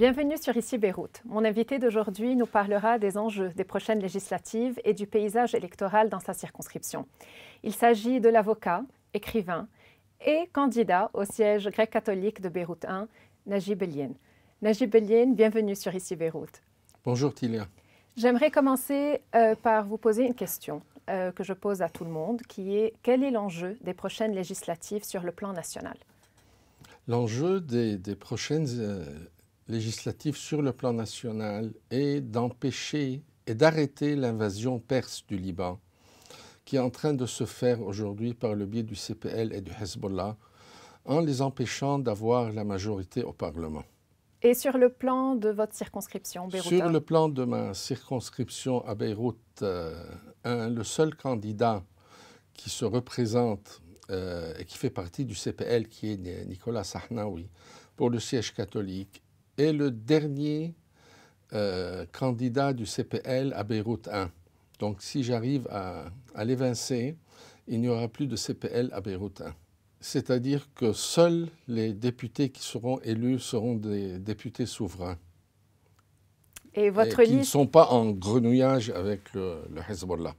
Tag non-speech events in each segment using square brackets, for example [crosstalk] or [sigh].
Bienvenue sur Ici Beyrouth. Mon invité d'aujourd'hui nous parlera des enjeux des prochaines législatives et du paysage électoral dans sa circonscription. Il s'agit de l'avocat, écrivain et candidat au siège grec catholique de Beyrouth 1, Najib Belien. Najib Belien, bienvenue sur Ici Beyrouth. Bonjour Tilia. J'aimerais commencer euh, par vous poser une question euh, que je pose à tout le monde, qui est quel est l'enjeu des prochaines législatives sur le plan national L'enjeu des, prochaines euh, législatif sur le plan national et d'empêcher et d'arrêter l'invasion perse du Liban, qui est en train de se faire aujourd'hui par le biais du CPL et du Hezbollah, en les empêchant d'avoir la majorité au Parlement. Et sur le plan de votre circonscription, Beyrouth Sur le plan de ma circonscription à Beyrouth, euh, un, le seul candidat qui se représente euh, et qui fait partie du CPL, qui est Nicolas Sahnaoui, pour le siège catholique, est le dernier euh, candidat du CPL à Beyrouth 1. Donc si j'arrive à, à l'évincer, il n'y aura plus de CPL à Beyrouth 1. C'est-à-dire que seuls les députés qui seront élus seront des députés souverains. Et votre Qui ne sont pas en grenouillage avec le Hezbollah.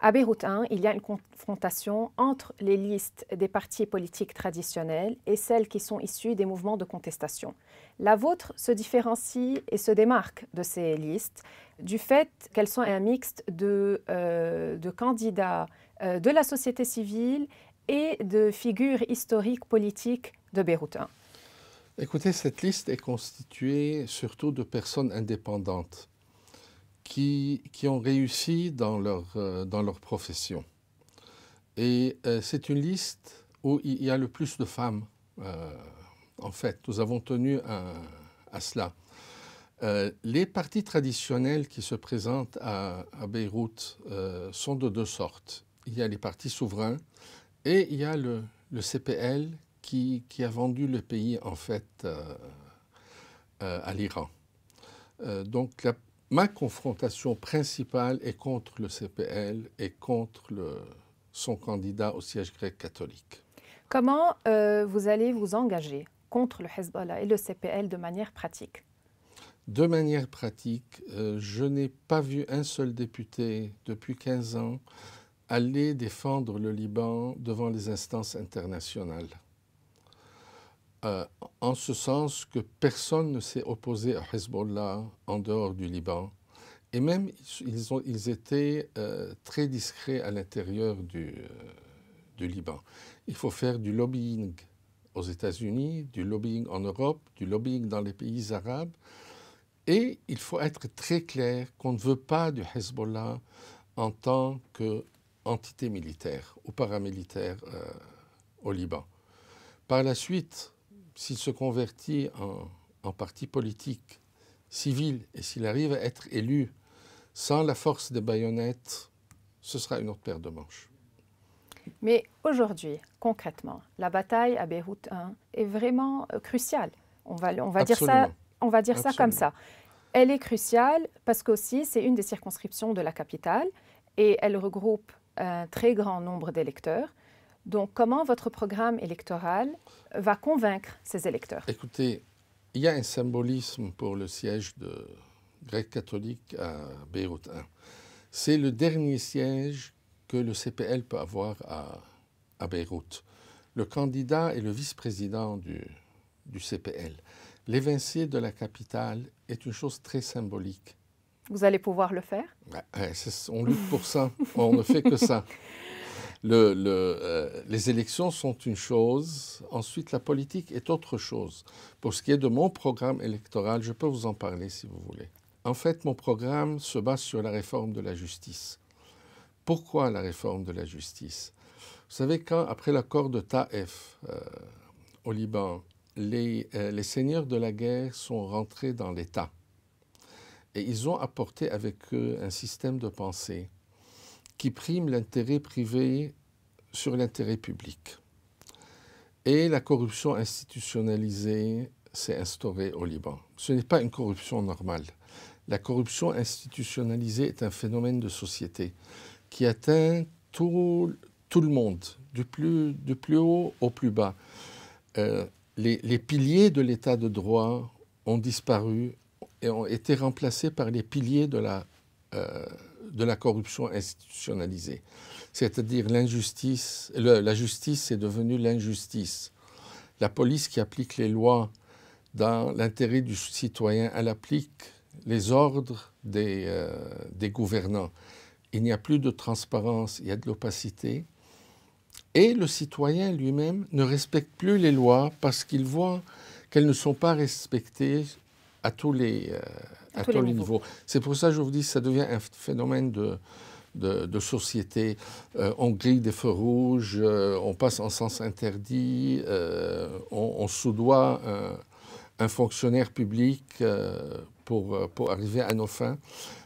À Beyrouth 1, il y a une confrontation entre les listes des partis politiques traditionnels et celles qui sont issues des mouvements de contestation. La vôtre se différencie et se démarque de ces listes du fait qu'elles sont un mixte de, euh, candidats euh, de la société civile et de figures historiques politiques de Beyrouth 1. Écoutez, cette liste est constituée surtout de personnes indépendantes qui, qui ont réussi dans leur, euh, dans leur profession. Et euh, c'est une liste où il y a le plus de femmes, euh, en fait. Nous avons tenu à, à cela. les partis traditionnels qui se présentent à, à Beyrouth sont de deux sortes. Il y a les partis souverains et il y a le, le CPL qui, qui, a vendu le pays, en fait, à l'Iran. donc la ma confrontation principale est contre le CPL et contre son candidat au siège grec catholique. Comment euh, vous allez vous engager contre le Hezbollah et le CPL de manière pratique De manière pratique, euh, je n'ai pas vu un seul député depuis 15 ans aller défendre le Liban devant les instances internationales. Euh, en ce sens que personne ne s'est opposé à Hezbollah en dehors du Liban. Et même, ils, ont, ils étaient euh, très discrets à l'intérieur du, euh, du, Liban. Il faut faire du lobbying aux États-Unis, du lobbying en Europe, du lobbying dans les pays arabes. Et il faut être très clair qu'on ne veut pas du Hezbollah en tant qu'entité militaire ou paramilitaire au Liban. Par la suite, s'il se convertit en, parti politique civil et s'il arrive à être élu sans la force des baïonnettes, ce sera une autre paire de manches. Mais aujourd'hui, concrètement, la bataille à Beyrouth 1 est vraiment euh, cruciale. On va, dire, ça, ça comme ça. Elle est cruciale parce qu'aussi, c'est une des circonscriptions de la capitale et elle regroupe un très grand nombre d'électeurs. Donc, comment votre programme électoral va convaincre ces électeurs Écoutez, il y a un symbolisme pour le siège de grec catholique à Beyrouth hein. C'est le dernier siège que le CPL peut avoir à, Beyrouth. Le candidat est le vice-président du, du CPL. l'évincer de la capitale est une chose très symbolique. Vous allez pouvoir le faire On lutte pour ça. on ne fait que ça. [laughs] le, euh, les élections sont une chose, ensuite la politique est autre chose. Pour ce qui est de mon programme électoral, je peux vous en parler si vous voulez. En fait, mon programme se base sur la réforme de la justice. Pourquoi la réforme de la justice Vous savez, quand, après l'accord de Taef euh, au Liban, euh, les seigneurs de la guerre sont rentrés dans l'État. Et ils ont apporté avec eux un système de pensée qui prime l'intérêt privé sur l'intérêt public. Et la corruption institutionnalisée s'est instaurée au Liban. Ce n'est pas une corruption normale. La corruption institutionnalisée est un phénomène de société qui atteint tout, le monde, du plus, haut au plus bas. Euh, les, piliers de l'état de droit ont disparu et ont été remplacés par les piliers de la euh, de la corruption institutionnalisée. C'est-à-dire l'injustice, la justice est devenue l'injustice. La police qui applique les lois dans l'intérêt du citoyen, elle applique les ordres des, euh, des gouvernants. Il n'y a plus de transparence, il y a de l'opacité. Et le citoyen lui-même ne respecte plus les lois parce qu'il voit qu'elles ne sont pas respectées à tous les, euh, tous, C'est pour ça que je vous dis ça devient un phénomène de, société. Euh, on grille des feux rouges, euh, on passe en sens interdit, euh, on, on soudoie un, fonctionnaire public pour, pour arriver à nos fins.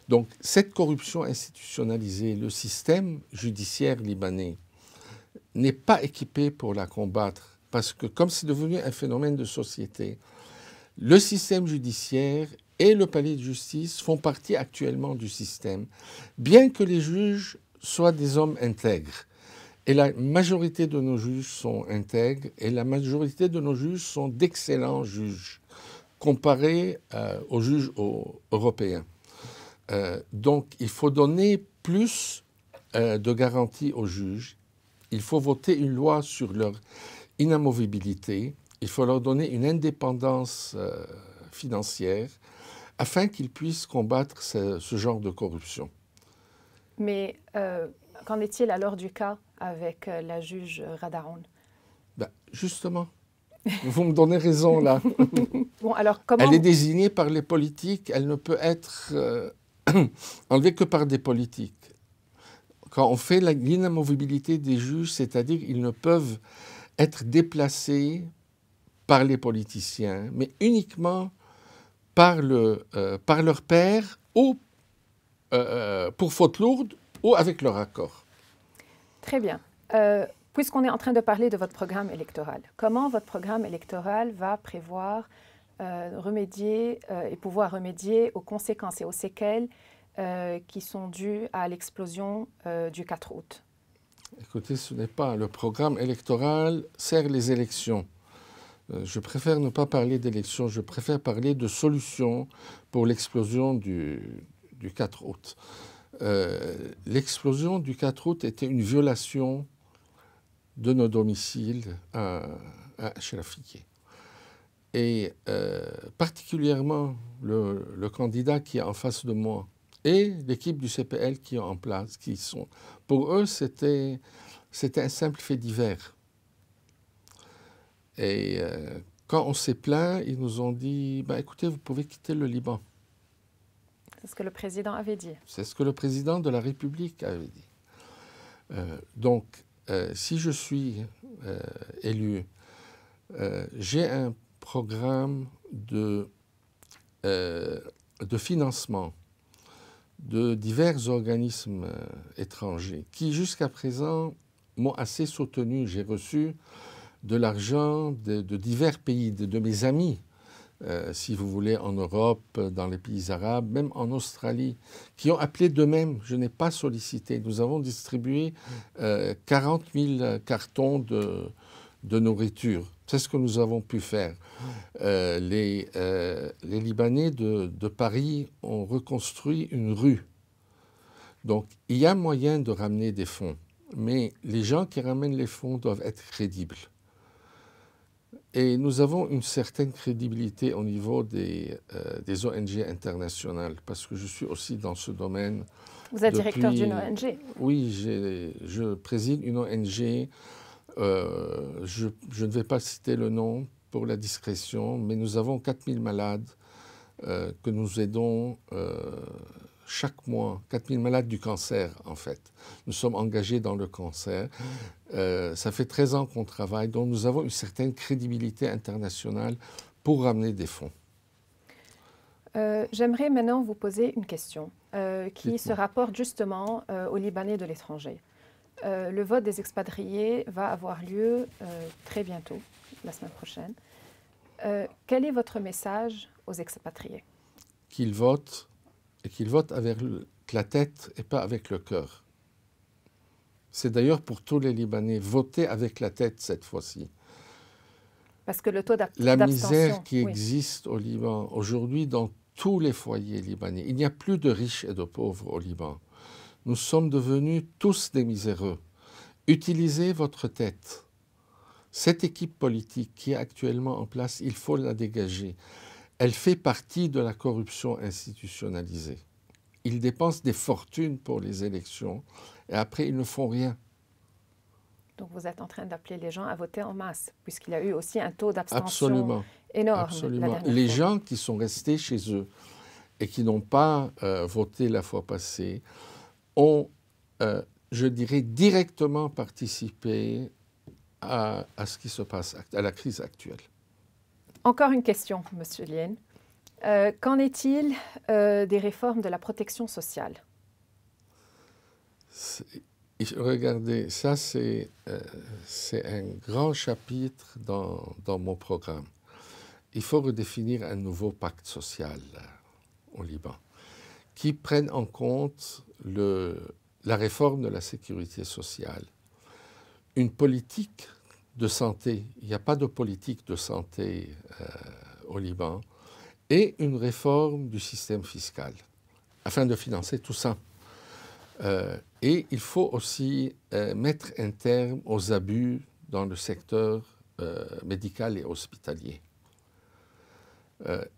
Donc cette corruption institutionnalisée, le système judiciaire libanais n'est pas équipé pour la combattre, parce que comme c'est devenu un phénomène de société, le système judiciaire et le palais de justice font partie actuellement du système, bien que les juges soient des hommes intègres. Et la majorité de nos juges sont intègres et la majorité de nos juges sont d'excellents juges comparés euh, aux juges européens. Euh, donc il faut donner plus euh, de garanties aux juges. Il faut voter une loi sur leur inamovibilité. Il faut leur donner une indépendance financière afin qu'ils puissent combattre ce, genre de corruption. Mais euh, qu'en est-il alors du cas avec euh, la juge Radaron ben, Justement, vous me donnez raison là. [laughs] bon, alors comment... Elle est désignée par les politiques, elle ne peut être euh, [clears throat] enlevée que par des politiques. Quand on fait l'inamovibilité des juges, c'est-à-dire qu'ils ne peuvent être déplacés par les politiciens, mais uniquement par, le, euh, par leur père ou euh, euh, pour faute lourde ou avec leur accord. Très bien. Puisqu'on est en train de parler de votre programme électoral, comment votre programme électoral va prévoir remédier et pouvoir remédier aux conséquences et aux séquelles qui sont dues à l'explosion du 4 août Écoutez, ce n'est pas le programme électoral, sert les élections. Euh, je préfère ne pas parler d'élections, je préfère parler de solutions pour l'explosion du, 4 août. Euh, l'explosion du 4 août était une violation de nos domiciles à, à Et euh, particulièrement le, le, candidat qui est en face de moi et l'équipe du CPL qui est en place, qui sont, pour eux, c'était un simple fait divers. Et euh, quand on s'est plaint, ils nous ont dit ben, écoutez, vous pouvez quitter le Liban. C'est ce que le président avait dit. C'est ce que le président de la République avait dit. Euh, donc, euh, si je suis élu, j'ai un programme de, de financement de divers organismes étrangers qui, jusqu'à présent, m'ont assez soutenu. J'ai reçu de l'argent de, divers pays, de, mes amis, euh, si vous voulez, en Europe, dans les pays arabes, même en Australie, qui ont appelé d'eux-mêmes. Je n'ai pas sollicité. Nous avons distribué 40 euh, 000 cartons de, nourriture. C'est ce que nous avons pu faire. Euh, les, Libanais de Paris ont reconstruit une rue. Donc, il y a moyen de ramener des fonds. Mais les gens qui ramènent les fonds doivent être crédibles. Et nous avons une certaine crédibilité au niveau des, euh, des ONG internationales, parce que je suis aussi dans ce domaine. Vous êtes directeur d'une ONG Oui, je préside une ONG. Euh, je, ne vais pas citer le nom pour la discrétion, mais nous avons 4000 malades euh, que nous aidons chaque mois 4000 malades du cancer, en fait. Nous sommes engagés dans le cancer. Euh, ça fait 13 ans qu'on travaille, donc nous avons une certaine crédibilité internationale pour ramener des fonds. Euh, j'aimerais maintenant vous poser une question euh, qui se rapporte justement aux Libanais de l'étranger. le vote des expatriés va avoir lieu très bientôt, la semaine prochaine. quel est votre message aux expatriés Qu'ils votent et qu'il vote avec la tête et pas avec le cœur. C'est d'ailleurs pour tous les Libanais, votez avec la tête cette fois-ci. Parce que le taux La misère qui existe au Liban aujourd'hui dans tous les foyers libanais, il n'y a plus de riches et de pauvres au Liban. Nous sommes devenus tous des miséreux. Utilisez votre tête. Cette équipe politique qui est actuellement en place, il faut la dégager elle fait partie de la corruption institutionnalisée. Ils dépensent des fortunes pour les élections et après ils ne font rien. Donc vous êtes en train d'appeler les gens à voter en masse, puisqu'il y a eu aussi un taux d'abstention énorme. Absolument. les gens qui sont restés chez eux et qui n'ont pas euh, voté la fois passée ont, euh, je dirais, directement participé à ce qui se passe, à la crise actuelle. Encore une question, Monsieur Lien. Euh, qu'en est-il euh, des réformes de la protection sociale Regardez, ça euh, c'est un grand chapitre dans, mon programme. Il faut redéfinir un nouveau pacte social au Liban qui prenne en compte la réforme de la sécurité sociale, une politique de santé, il n'y a pas de politique de santé euh, au Liban, et une réforme du système fiscal, afin de financer tout ça. Euh, et il faut aussi euh, mettre un terme aux abus dans le secteur médical et hospitalier.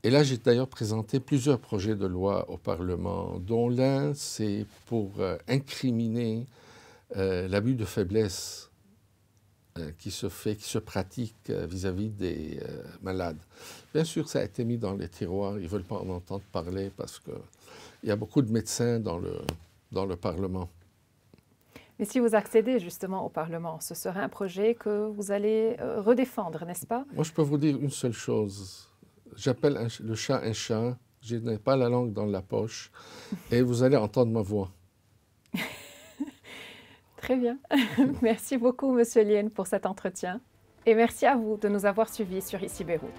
et là, j'ai d'ailleurs présenté plusieurs projets de loi au Parlement, dont l'un, c'est pour incriminer l'abus de faiblesse euh, qui se fait, qui se pratique euh, vis-à-vis des euh, malades. Bien sûr, ça a été mis dans les tiroirs. Ils ne veulent pas en entendre parler parce qu'il y a beaucoup de médecins dans le, dans le Parlement. Mais si vous accédez justement au Parlement, ce sera un projet que vous allez redéfendre, n'est-ce pas Moi, je peux vous dire une seule chose. J'appelle le chat un chat. Je n'ai pas la langue dans la poche. et vous allez entendre ma voix. Très bien. [laughs] merci beaucoup, Monsieur Lien, pour cet entretien. Et merci à vous de nous avoir suivis sur Ici Beyrouth.